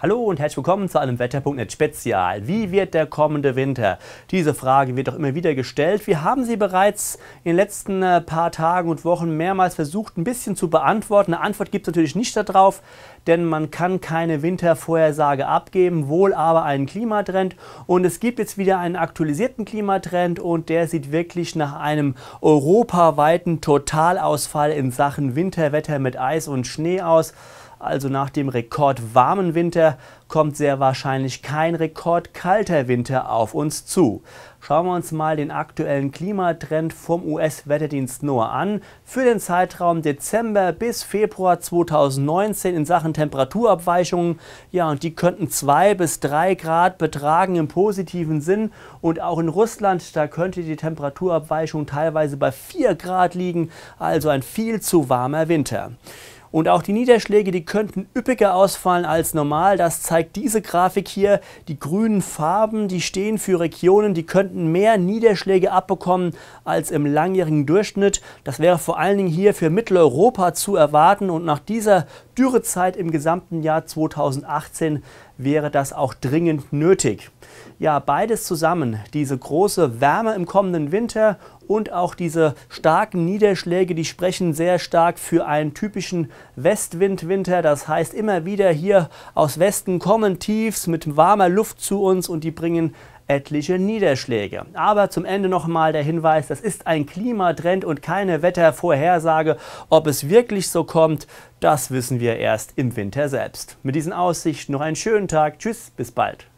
Hallo und herzlich willkommen zu einem Wetter.net Spezial. Wie wird der kommende Winter? Diese Frage wird auch immer wieder gestellt. Wir haben sie bereits in den letzten äh, paar Tagen und Wochen mehrmals versucht, ein bisschen zu beantworten. Eine Antwort gibt es natürlich nicht darauf denn man kann keine Wintervorhersage abgeben, wohl aber einen Klimatrend. Und es gibt jetzt wieder einen aktualisierten Klimatrend und der sieht wirklich nach einem europaweiten Totalausfall in Sachen Winterwetter mit Eis und Schnee aus. Also nach dem rekordwarmen Winter kommt sehr wahrscheinlich kein rekordkalter Winter auf uns zu. Schauen wir uns mal den aktuellen Klimatrend vom US-Wetterdienst NOAA an. Für den Zeitraum Dezember bis Februar 2019 in Sachen Temperaturabweichungen. Ja, und die könnten zwei bis drei Grad betragen im positiven Sinn. Und auch in Russland, da könnte die Temperaturabweichung teilweise bei vier Grad liegen. Also ein viel zu warmer Winter. Und auch die Niederschläge, die könnten üppiger ausfallen als normal. Das zeigt diese Grafik hier. Die grünen Farben, die stehen für Regionen, die könnten mehr Niederschläge abbekommen als im langjährigen Durchschnitt. Das wäre vor allen Dingen hier für Mitteleuropa zu erwarten. Und nach dieser Dürrezeit im gesamten Jahr 2018 wäre das auch dringend nötig ja beides zusammen, diese große Wärme im kommenden Winter und auch diese starken Niederschläge, die sprechen sehr stark für einen typischen Westwindwinter. Das heißt, immer wieder hier aus Westen kommen Tiefs mit warmer Luft zu uns und die bringen etliche Niederschläge. Aber zum Ende nochmal der Hinweis, das ist ein Klimatrend und keine Wettervorhersage. Ob es wirklich so kommt, das wissen wir erst im Winter selbst. Mit diesen Aussichten noch einen schönen Tag. Tschüss, bis bald.